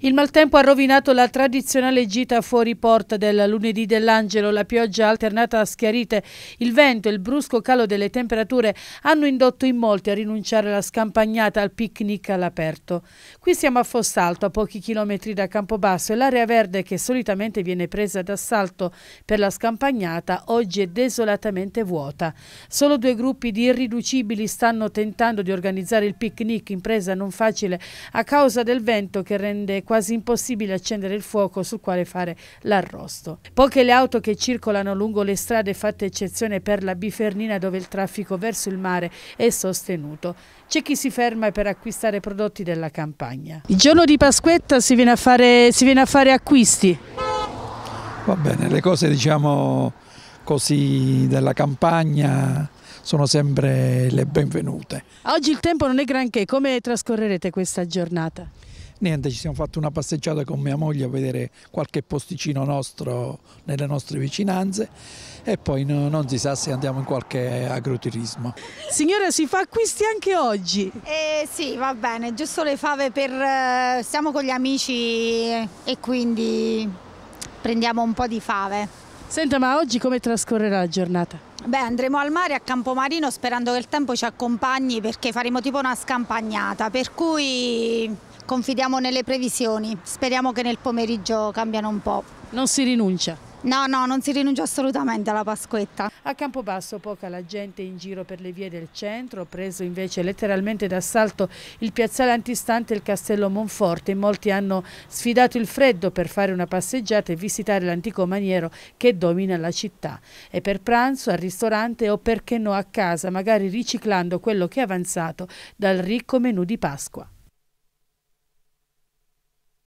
Il maltempo ha rovinato la tradizionale gita fuori porta del lunedì dell'Angelo, la pioggia alternata a schiarite, il vento e il brusco calo delle temperature hanno indotto in molti a rinunciare alla scampagnata, al picnic all'aperto. Qui siamo a Fossalto, a pochi chilometri da Campobasso e l'area verde che solitamente viene presa d'assalto per la scampagnata oggi è desolatamente vuota. Solo due gruppi di irriducibili stanno tentando di organizzare il picnic, impresa non facile a causa del vento che rende quasi impossibile accendere il fuoco sul quale fare l'arrosto. Poche le auto che circolano lungo le strade, fatta eccezione per la Bifernina dove il traffico verso il mare è sostenuto. C'è chi si ferma per acquistare prodotti della campagna. Il giorno di Pasquetta si viene a fare, viene a fare acquisti? Va bene, le cose diciamo così della campagna sono sempre le benvenute. Oggi il tempo non è granché, come trascorrerete questa giornata? niente, ci siamo fatti una passeggiata con mia moglie a vedere qualche posticino nostro nelle nostre vicinanze e poi no, non si sa se andiamo in qualche agroturismo. Signora, si fa acquisti anche oggi? Eh, sì, va bene, giusto le fave per... Eh, stiamo con gli amici e quindi prendiamo un po' di fave. Senta, ma oggi come trascorrerà la giornata? Beh, andremo al mare a Campomarino sperando che il tempo ci accompagni perché faremo tipo una scampagnata, per cui confidiamo nelle previsioni, speriamo che nel pomeriggio cambiano un po'. Non si rinuncia? No, no, non si rinuncia assolutamente alla Pasquetta. A Campobasso poca la gente in giro per le vie del centro, preso invece letteralmente d'assalto il piazzale antistante il castello Monforte. Molti hanno sfidato il freddo per fare una passeggiata e visitare l'antico maniero che domina la città. E per pranzo, al ristorante o perché no a casa, magari riciclando quello che è avanzato dal ricco menù di Pasqua.